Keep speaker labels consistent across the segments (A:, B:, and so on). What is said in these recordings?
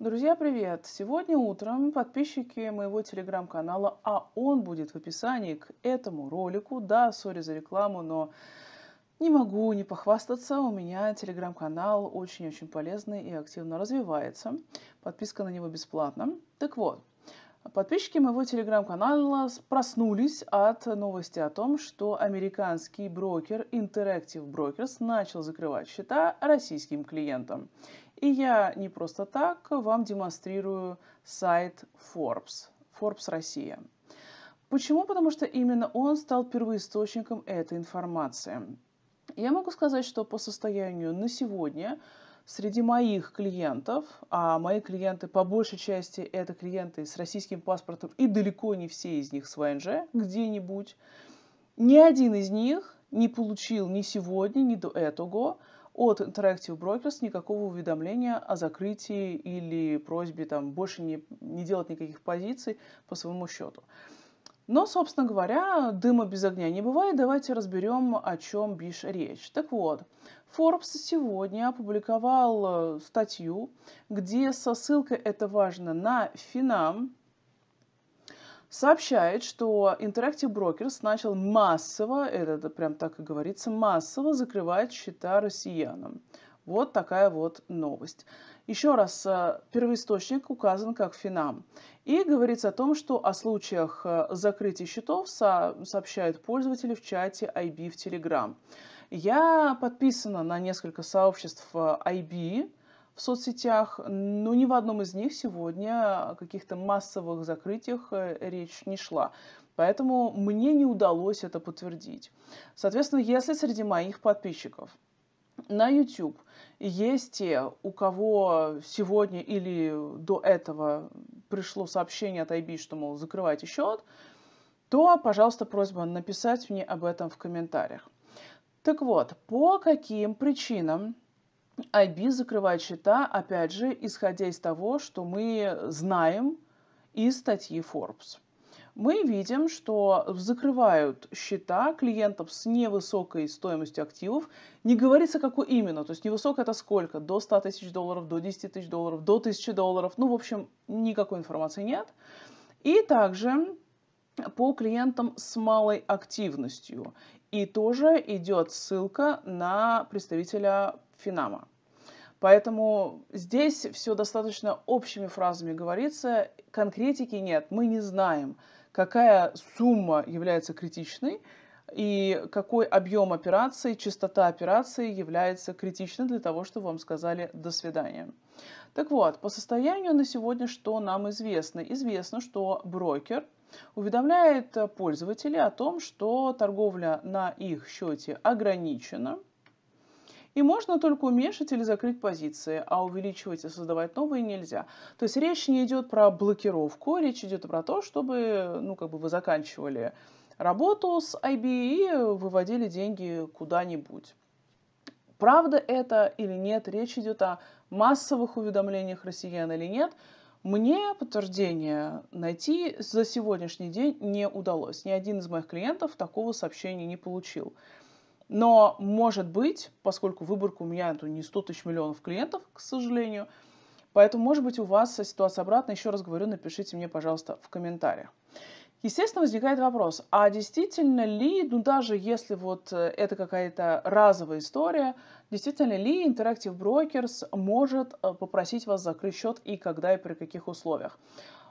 A: Друзья, привет! Сегодня утром подписчики моего телеграм-канала, а он будет в описании к этому ролику, да, сори за рекламу, но не могу не похвастаться, у меня телеграм-канал очень-очень полезный и активно развивается. Подписка на него бесплатна. Так вот, Подписчики моего телеграм-канала проснулись от новости о том, что американский брокер Interactive Brokers начал закрывать счета российским клиентам. И я не просто так вам демонстрирую сайт Forbes, Forbes Россия. Почему? Потому что именно он стал первоисточником этой информации. Я могу сказать, что по состоянию на сегодня среди моих клиентов, а мои клиенты по большей части это клиенты с российским паспортом и далеко не все из них с ВНЖ где-нибудь, ни один из них не получил ни сегодня, ни до этого от Interactive Brokers никакого уведомления о закрытии или просьбе там, больше не, не делать никаких позиций по своему счету. Но, собственно говоря, дыма без огня не бывает. Давайте разберем, о чем бишь речь. Так вот, Forbes сегодня опубликовал э, статью, где со ссылкой, это важно, на Финам, сообщает, что Interactive Brokers начал массово, это прям так и говорится, массово закрывать счета россиянам. Вот такая вот новость. Еще раз, э, первоисточник указан как Финам. И говорится о том, что о случаях э, закрытия счетов сообщают пользователи в чате IB в Telegram. Я подписана на несколько сообществ э, IB, в соцсетях, но ни в одном из них сегодня о каких-то массовых закрытиях э, речь не шла. Поэтому мне не удалось это подтвердить. Соответственно, если среди моих подписчиков на YouTube есть те, у кого сегодня или до этого пришло сообщение от IB, что, мол, закрывайте счет, то, пожалуйста, просьба написать мне об этом в комментариях. Так вот, по каким причинам IB закрывает счета, опять же, исходя из того, что мы знаем из статьи Forbes. Мы видим, что закрывают счета клиентов с невысокой стоимостью активов. Не говорится, какой именно. То есть невысокая это сколько? До 100 тысяч долларов, до 10 тысяч долларов, до 1000 долларов. Ну, в общем, никакой информации нет. И также по клиентам с малой активностью. И тоже идет ссылка на представителя Финама. Поэтому здесь все достаточно общими фразами говорится, конкретики нет, мы не знаем, какая сумма является критичной и какой объем операции, частота операции является критичной для того, чтобы вам сказали «до свидания». Так вот, по состоянию на сегодня что нам известно? Известно, что брокер уведомляет пользователей о том, что торговля на их счете ограничена – и можно только уменьшить или закрыть позиции, а увеличивать и создавать новые нельзя. То есть речь не идет про блокировку, речь идет про то, чтобы ну, как бы вы заканчивали работу с IB и выводили деньги куда-нибудь. Правда это или нет, речь идет о массовых уведомлениях россиян или нет, мне подтверждение найти за сегодняшний день не удалось. Ни один из моих клиентов такого сообщения не получил. Но, может быть, поскольку выборка у меня это ну, не 100 тысяч миллионов клиентов, к сожалению, поэтому, может быть, у вас ситуация обратная. Еще раз говорю, напишите мне, пожалуйста, в комментариях. Естественно, возникает вопрос, а действительно ли, ну даже если вот э, это какая-то разовая история, действительно ли Interactive Brokers может э, попросить вас закрыть счет и когда и при каких условиях?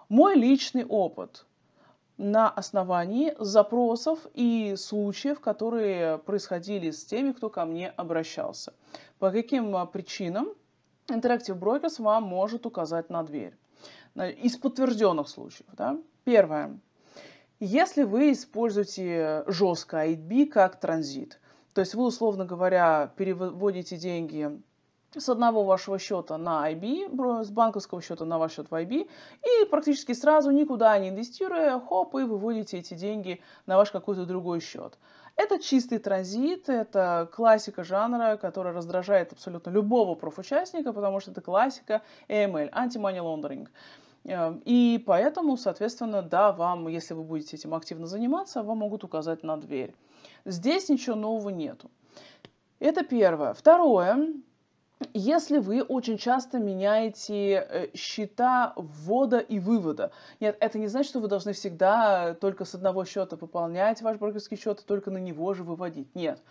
A: Мой личный опыт – на основании запросов и случаев, которые происходили с теми, кто ко мне обращался. По каким а, причинам Interactive Brokers вам может указать на дверь? Из подтвержденных случаев. Да? Первое. Если вы используете жестко IDB как транзит, то есть вы, условно говоря, переводите деньги с одного вашего счета на IB, с банковского счета на ваш счет в IB, и практически сразу, никуда не инвестируя, хоп, и выводите эти деньги на ваш какой-то другой счет. Это чистый транзит, это классика жанра, которая раздражает абсолютно любого профучастника, потому что это классика AML, anti-money laundering. И поэтому, соответственно, да, вам, если вы будете этим активно заниматься, вам могут указать на дверь. Здесь ничего нового нету. Это первое. Второе, если вы очень часто меняете э, счета ввода и вывода, нет, это не значит, что вы должны всегда э, только с одного счета пополнять ваш брокерский счет и только на него же выводить. Нет.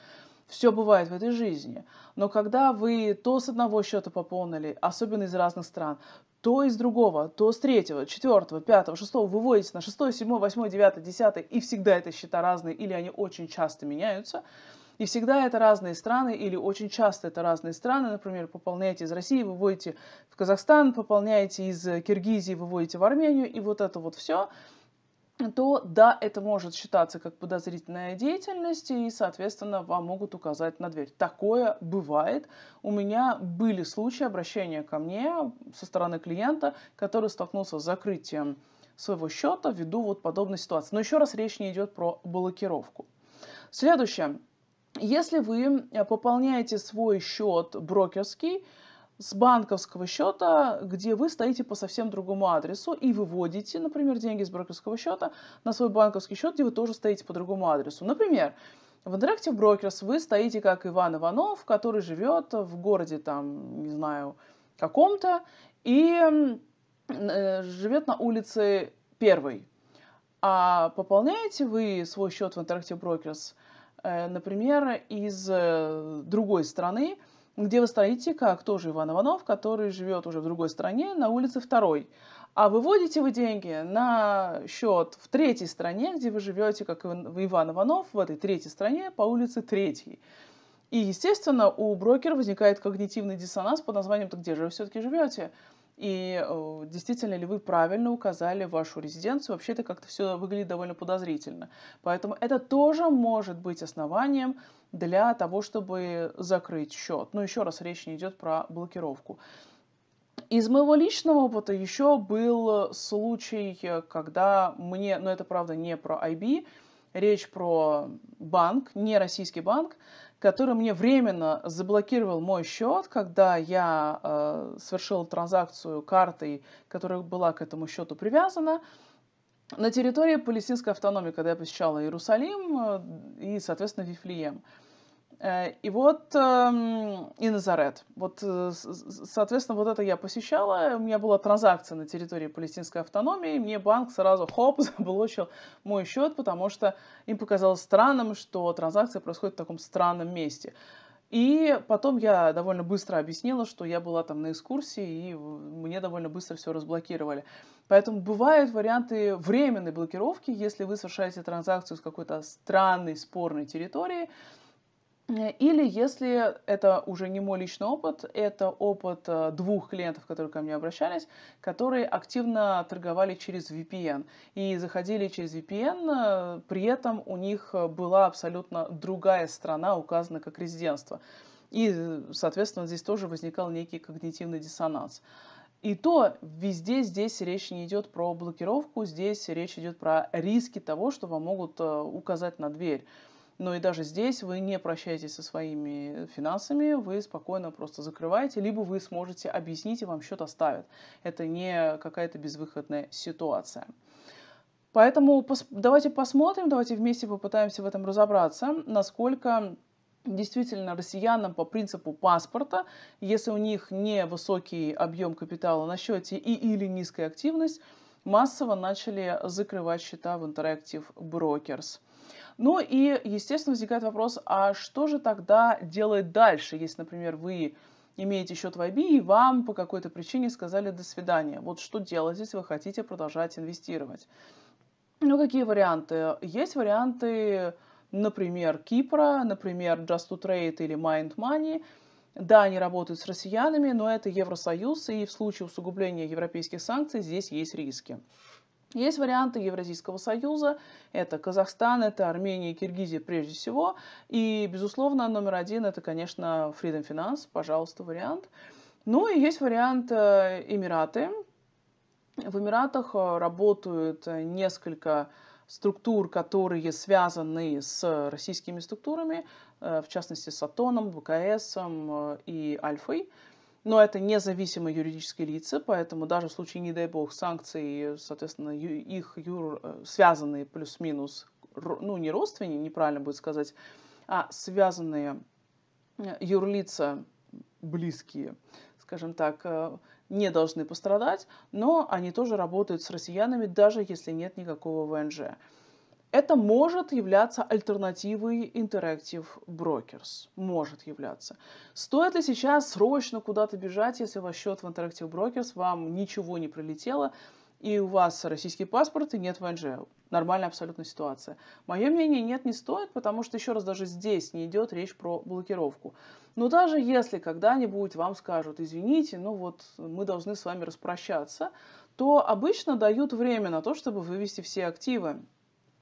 A: Все бывает в этой жизни. Но когда вы то с одного счета пополнили, особенно из разных стран, то из другого, то с третьего, четвертого, пятого, шестого выводите на шестой, седьмой, восьмой, девятый, десятый, и всегда это счета разные, или они очень часто меняются – и всегда это разные страны или очень часто это разные страны. Например, пополняете из России, выводите в Казахстан, пополняете из Киргизии, выводите в Армению. И вот это вот все то да, это может считаться как подозрительная деятельность, и, соответственно, вам могут указать на дверь. Такое бывает. У меня были случаи обращения ко мне со стороны клиента, который столкнулся с закрытием своего счета ввиду вот подобной ситуации. Но еще раз речь не идет про блокировку. Следующее. Если вы э, пополняете свой счет брокерский с банковского счета, где вы стоите по совсем другому адресу и выводите, например, деньги с брокерского счета на свой банковский счет, где вы тоже стоите по другому адресу. Например, в Interactive Brokers вы стоите как Иван Иванов, который живет в городе, там, не знаю, каком-то, и э, живет на улице Первой. А пополняете вы свой счет в Interactive Brokers – Э, например, из э, другой страны, где вы стоите, как тоже Иван Иванов, который живет уже в другой стране, на улице второй. А выводите вы деньги на счет в третьей стране, где вы живете, как Иван Иванов, в этой третьей стране по улице третьей. И, естественно, у брокера возникает когнитивный диссонанс под названием «Так где же вы все-таки живете?» и э, действительно ли вы правильно указали вашу резиденцию. Вообще это как-то все выглядит довольно подозрительно. Поэтому это тоже может быть основанием для того, чтобы закрыть счет. Но еще раз речь не идет про блокировку. Из моего личного опыта еще был случай, э, когда мне, но это правда не про IB, речь про банк, не российский банк, который мне временно заблокировал мой счет, когда я э, совершила транзакцию картой, которая была к этому счету привязана, на территории палестинской автономии, когда я посещала Иерусалим э, и, соответственно, Вифлеем. Э, и вот эм, и Назарет. Вот, э, соответственно, вот это я посещала. У меня была транзакция на территории палестинской автономии. Мне банк сразу хоп заблочил мой счет, потому что им показалось странным, что транзакция происходит в таком странном месте. И потом я довольно быстро объяснила, что я была там на экскурсии, и мне довольно быстро все разблокировали. Поэтому бывают варианты временной блокировки, если вы совершаете транзакцию с какой-то странной, спорной территорией. Э, или если это уже не мой личный опыт, это опыт э, двух клиентов, которые ко мне обращались, которые активно торговали через VPN и заходили через VPN, э, при этом у них была абсолютно другая страна указана как резидентство. И, соответственно, здесь тоже возникал некий когнитивный диссонанс. И то везде здесь речь не идет про блокировку, здесь речь идет про риски того, что вам могут указать на дверь. Но и даже здесь вы не прощаетесь со своими финансами, вы спокойно просто закрываете, либо вы сможете объяснить, и вам счет оставят. Это не какая-то безвыходная ситуация. Поэтому пос давайте посмотрим, давайте вместе попытаемся в этом разобраться, насколько действительно россиянам по принципу паспорта, если у них не высокий объем капитала на счете и или низкая активность, массово начали закрывать счета в Interactive Brokers. Ну и, естественно, возникает вопрос, а что же тогда делать дальше, если, например, вы имеете счет в IB и вам по какой-то причине сказали «до свидания». Вот что делать, если вы хотите продолжать инвестировать? Ну, какие варианты? Есть варианты, например, Кипра, например, Just to Trade или Mind Money. Да, они работают с россиянами, но это Евросоюз, и в случае усугубления европейских санкций здесь есть риски. Есть варианты Евразийского союза, это Казахстан, это Армения и Киргизия прежде всего, и, безусловно, номер один это, конечно, Freedom Finance, пожалуйста, вариант. Ну и есть вариант э, Эмираты. В Эмиратах э, работают несколько структур, которые связаны с российскими структурами, э, в частности с Атоном, БКС и Альфой но это независимые юридические лица, поэтому даже в случае, не дай бог, санкций, соответственно, их юр, э, связанные плюс-минус, ну, не родственники, неправильно будет сказать, а связанные э, юрлица близкие, скажем так, э, не должны пострадать, но они тоже работают с россиянами, даже если нет никакого ВНЖ. Это может являться альтернативой Interactive Brokers. Может являться. Стоит ли сейчас срочно куда-то бежать, если ваш счет в Interactive Brokers вам ничего не прилетело, и у вас российский паспорт и нет ВНЖ? Нормальная абсолютно ситуация. Мое мнение, нет, не стоит, потому что, еще раз, даже здесь не идет речь про блокировку. Но даже если когда-нибудь вам скажут, извините, ну вот мы должны с вами распрощаться, то обычно дают время на то, чтобы вывести все активы.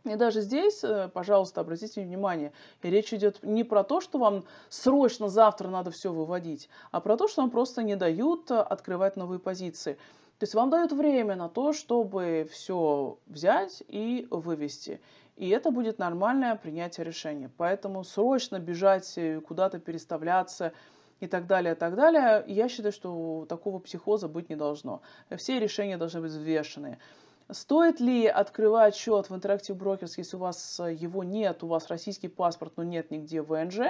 A: И даже здесь, э, пожалуйста, обратите внимание, речь идет не про то, что вам срочно завтра надо все выводить, а про то, что вам просто не дают э, открывать новые позиции. То есть вам дают время на то, чтобы все взять и вывести. И это будет нормальное принятие решения. Поэтому срочно бежать, э, куда-то переставляться и так далее, и так далее. Я считаю, что такого психоза быть не должно. Все решения должны быть взвешенные. Стоит ли открывать счет в Interactive Brokers, если у вас э, его нет, у вас российский паспорт, но нет нигде в ВНЖ?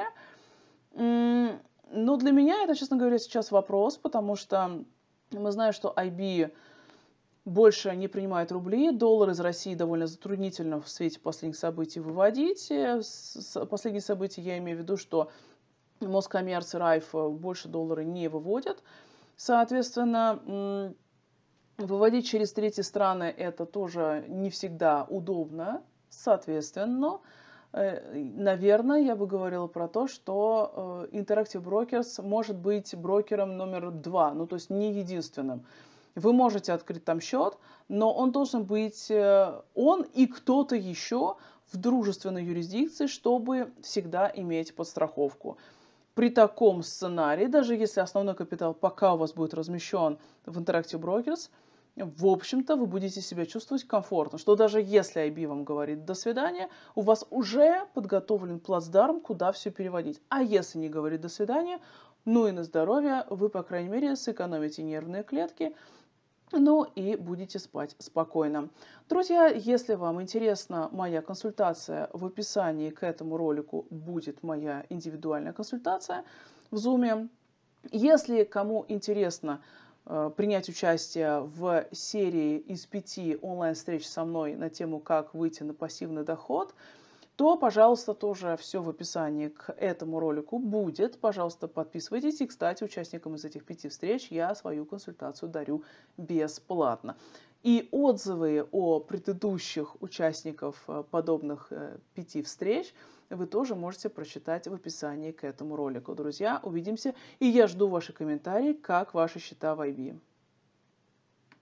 A: Ну, для меня это, честно говоря, сейчас вопрос, потому что мы знаем, что IB больше не принимает рубли, доллар из России довольно затруднительно в свете последних событий выводить. Э, последние события я имею в виду, что Москоммерц и Райф э, больше доллара не выводят. Соответственно, Выводить через третьи страны это тоже не всегда удобно, соответственно, э, наверное, я бы говорила про то, что э, Interactive Brokers может быть брокером номер два, ну то есть не единственным. Вы можете открыть там счет, но он должен быть э, он и кто-то еще в дружественной юрисдикции, чтобы всегда иметь подстраховку. При таком сценарии, даже если основной капитал пока у вас будет размещен в Interactive Brokers – в общем-то, вы будете себя чувствовать комфортно, что даже если IB вам говорит «до свидания», у вас уже подготовлен плацдарм, куда все переводить. А если не говорит «до свидания», ну и на здоровье вы, по крайней мере, сэкономите нервные клетки, ну и будете спать спокойно. Друзья, если вам интересна моя консультация, в описании к этому ролику будет моя индивидуальная консультация в Zoom. Если кому интересно, Э, принять участие в серии из пяти онлайн-встреч со мной на тему «Как выйти на пассивный доход», то, пожалуйста, тоже все в описании к этому ролику будет. Пожалуйста, подписывайтесь. И, кстати, участникам из этих пяти встреч я свою консультацию дарю бесплатно. И отзывы о предыдущих участников э, подобных э, пяти встреч вы тоже можете прочитать в описании к этому ролику. Друзья, увидимся, и я жду ваши комментарии, как ваши счета в IB.